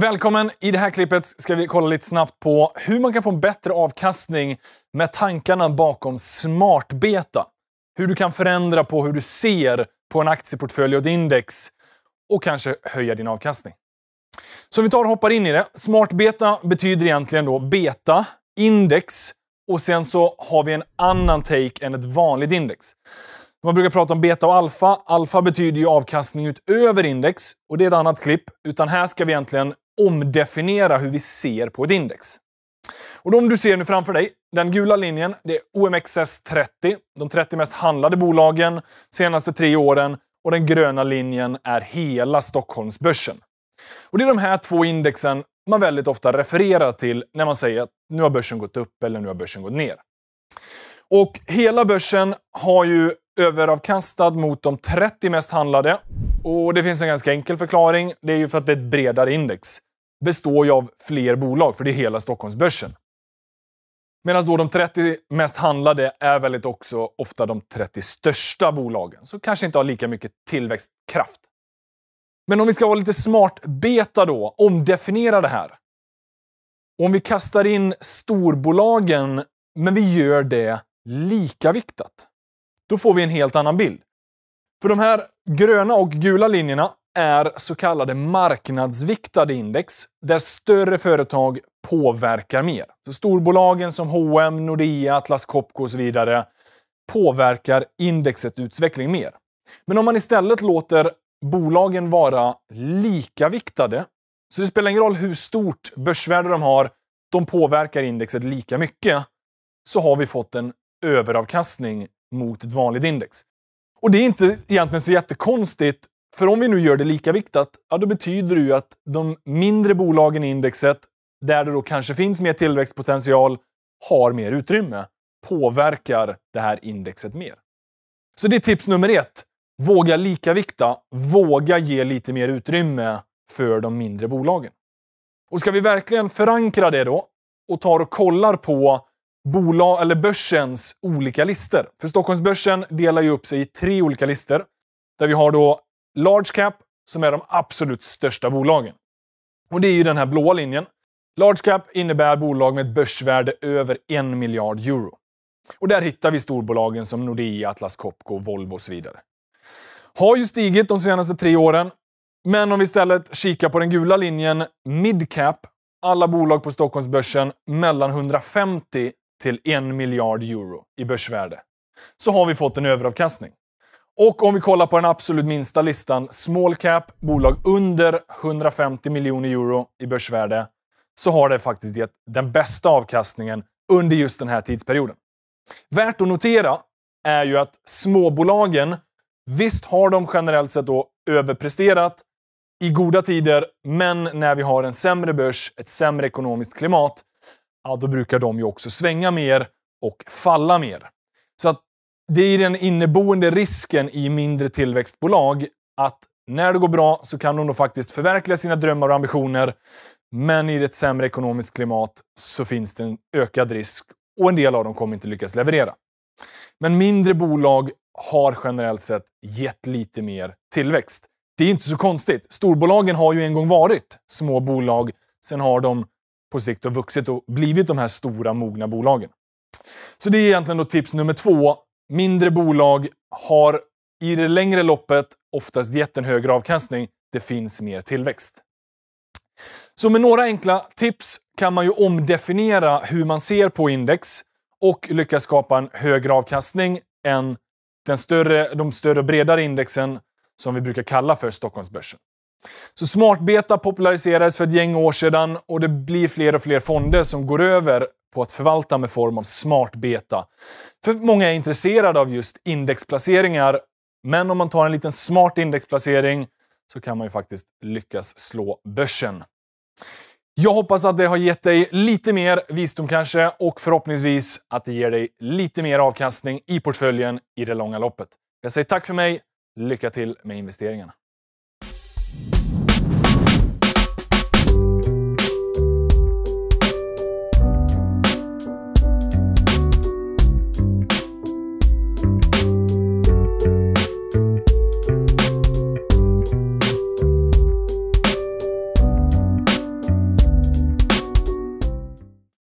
Välkommen! I det här klippet ska vi kolla lite snabbt på hur man kan få en bättre avkastning med tankarna bakom smartbeta. Hur du kan förändra på hur du ser på en aktieportfölj och ett index och kanske höja din avkastning. Så vi tar och hoppar in i det. Smartbeta betyder egentligen då beta, index och sen så har vi en annan take än ett vanligt index. Man brukar prata om beta och alfa. Alfa betyder ju avkastning utöver index och det är ett annat klipp. Utan här ska vi egentligen omdefiniera hur vi ser på ett index. Och de du ser nu framför dig, den gula linjen, det är OMXS30. De 30 mest handlade bolagen de senaste tre åren och den gröna linjen är hela Stockholmsbörsen. Och det är de här två indexen man väldigt ofta refererar till när man säger att nu har börsen gått upp eller nu har börsen gått ner. Och hela börsen har ju överavkastad mot de 30 mest handlade och Det finns en ganska enkel förklaring. Det är ju för att det är ett bredare index. Består ju av fler bolag, för det är hela Stockholmsbörsen. Medan då de 30 mest handlade är väldigt också ofta de 30 största bolagen, så kanske inte har lika mycket tillväxtkraft. Men om vi ska vara lite smart beta då, omdefiniera det här. Om vi kastar in storbolagen, men vi gör det lika viktat. Då får vi en helt annan bild. För de här Gröna och gula linjerna är så kallade marknadsviktade index där större företag påverkar mer. Så storbolagen som H&M, Nordea, Atlas Copco och så vidare påverkar indexets utveckling mer. Men om man istället låter bolagen vara lika viktade, så det spelar ingen roll hur stort börsvärde de har, de påverkar indexet lika mycket, så har vi fått en överavkastning mot ett vanligt index. Och det är inte egentligen så jättekonstigt, för om vi nu gör det lika viktat, ja då betyder det ju att de mindre bolagen i indexet, där det då kanske finns mer tillväxtpotential, har mer utrymme, påverkar det här indexet mer. Så det är tips nummer ett. Våga likavikta. Våga ge lite mer utrymme för de mindre bolagen. Och ska vi verkligen förankra det då och tar och kollar på bolag, eller börsens olika listor. För Stockholmsbörsen delar ju upp sig i tre olika listor. Där vi har då large cap, som är de absolut största bolagen. Och det är ju den här blåa linjen. Large cap innebär bolag med ett börsvärde över en miljard euro. Och där hittar vi storbolagen som Nordea, Atlas Copco, Volvo och så vidare. Har ju stigit de senaste tre åren. Men om vi istället kikar på den gula linjen, Mid Cap. alla bolag på Stockholmsbörsen mellan 150 till 1 miljard euro i börsvärde, så har vi fått en överavkastning. Och om vi kollar på den absolut minsta listan, small cap, bolag under 150 miljoner euro i börsvärde, så har det faktiskt gett den bästa avkastningen under just den här tidsperioden. Värt att notera är ju att småbolagen, visst har de generellt sett då överpresterat i goda tider, men när vi har en sämre börs, ett sämre ekonomiskt klimat, ja, då brukar de ju också svänga mer och falla mer. Så att det är den inneboende risken i mindre tillväxtbolag att när det går bra så kan de då faktiskt förverkliga sina drömmar och ambitioner. Men i ett sämre ekonomiskt klimat så finns det en ökad risk och en del av dem kommer inte lyckas leverera. Men mindre bolag har generellt sett gett lite mer tillväxt. Det är inte så konstigt. Storbolagen har ju en gång varit små bolag. Sen har de på sikt har vuxit och blivit de här stora mogna bolagen. Så det är egentligen då tips nummer två. Mindre bolag har i det längre loppet oftast gett en högre avkastning. Det finns mer tillväxt. Så med några enkla tips kan man ju omdefiniera hur man ser på index och lyckas skapa en högre avkastning än den större, de större bredare indexen som vi brukar kalla för Stockholmsbörsen. Så smartbeta populariserades för ett gäng år sedan och det blir fler och fler fonder som går över på att förvalta med form av smartbeta. För många är intresserade av just indexplaceringar, men om man tar en liten smart indexplacering så kan man ju faktiskt lyckas slå börsen. Jag hoppas att det har gett dig lite mer visdom kanske och förhoppningsvis att det ger dig lite mer avkastning i portföljen i det långa loppet. Jag säger tack för mig. Lycka till med investeringarna.